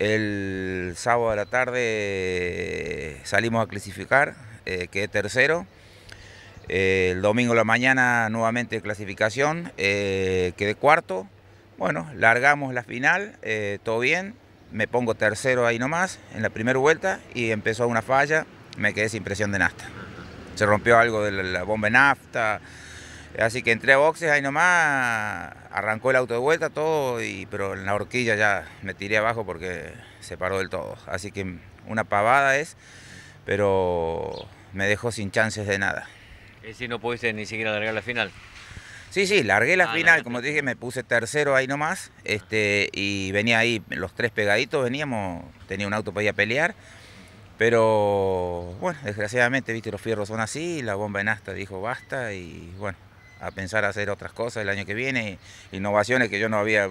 El sábado de la tarde eh, salimos a clasificar, eh, quedé tercero. Eh, el domingo de la mañana nuevamente clasificación, quedé cuarto. Bueno, largamos la final, todo bien. Me pongo tercero ahí nomás en la primera vuelta y empezó una falla, me quedé sin presión de nafta. Se rompió algo de la, la bomba de nafta Así que entré a boxes ahí nomás, arrancó el auto de vuelta, todo, y, pero en la horquilla ya me tiré abajo porque se paró del todo. Así que una pavada es, pero me dejó sin chances de nada. Es si no pudiste ni siquiera largar la final. Sí, sí, largué la ah, final, como te dije, me puse tercero ahí nomás, este, y venía ahí, los tres pegaditos veníamos, tenía un auto para ir a pelear, pero bueno, desgraciadamente, viste, los fierros son así, la bomba en asta dijo basta, y bueno, a pensar hacer otras cosas el año que viene, innovaciones que yo no había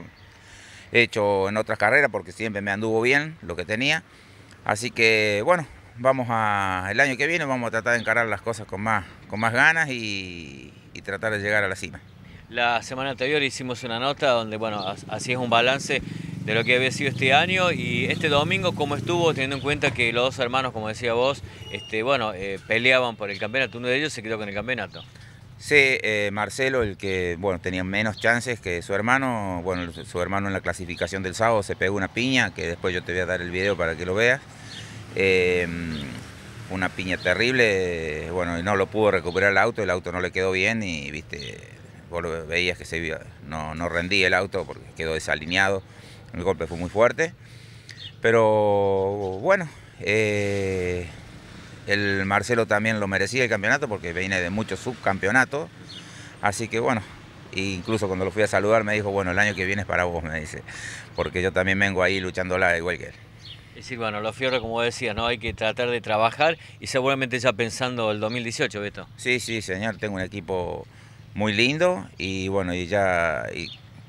hecho en otras carreras porque siempre me anduvo bien lo que tenía. Así que bueno, vamos a el año que viene vamos a tratar de encarar las cosas con más, con más ganas y, tratar de llegar a la cima. La semana anterior hicimos una nota donde bueno, así es un balance de lo que había sido este año y este domingo cómo estuvo teniendo en cuenta que los dos hermanos, como decía vos, este, bueno, eh, peleaban por el campeonato, uno de ellos se quedó con el campeonato. Sí, eh, Marcelo, el que bueno tenía menos chances que su hermano, bueno, su hermano en la clasificación del sábado se pegó una piña, que después yo te voy a dar el video para que lo veas. Eh, una piña terrible, bueno, y no lo pudo recuperar el auto, el auto no le quedó bien y viste, veías que no, no rendía el auto porque quedó desalineado, el golpe fue muy fuerte. Pero bueno, eh, el Marcelo también lo merecía el campeonato porque viene de muchos subcampeonatos. Así que bueno, incluso cuando lo fui a saludar me dijo, bueno, el año que viene es para vos, me dice, porque yo también vengo ahí luchando la igual que él. Es decir, bueno, lo fiero como decía ¿no? Hay que tratar de trabajar y seguramente ya pensando el 2018, Beto. Sí, sí, señor, tengo un equipo muy lindo y bueno, y ya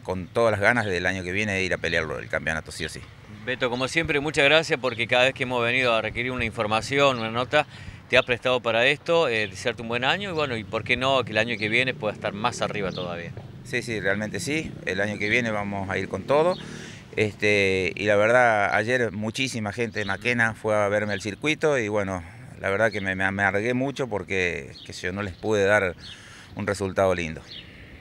con todas las ganas del año que viene de ir a pelearlo el campeonato, sí o sí. Beto, como siempre, muchas gracias porque cada vez que hemos venido a requerir una información, una nota, te has prestado para esto, eh, desearte un buen año y bueno, y por qué no que el año que viene pueda estar más arriba todavía. Sí, sí, realmente sí, el año que viene vamos a ir con todo. Este, y la verdad, ayer muchísima gente de Maquena fue a verme el circuito y bueno, la verdad que me, me, mucho porque que yo no les pude dar un resultado lindo.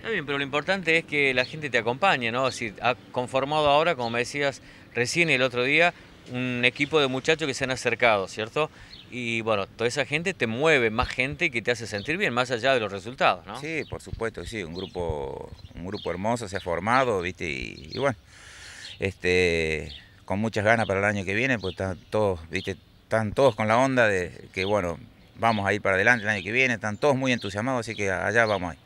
Está bien, pero lo importante es que la gente te acompañe, ¿no? Si ha conformado ahora, como me decías recién el otro día, un equipo de muchachos que se han acercado, ¿cierto? Y bueno, toda esa gente te mueve, más gente que te hace sentir bien, más allá de los resultados, ¿no? Sí, por supuesto, sí, un grupo, un grupo hermoso se ha formado, ¿viste? Y, y bueno, este, con muchas ganas para el año que viene, pues están todos, ¿viste? Están todos con la onda de que, bueno, vamos a ir para adelante el año que viene, están todos muy entusiasmados, así que allá vamos ahí.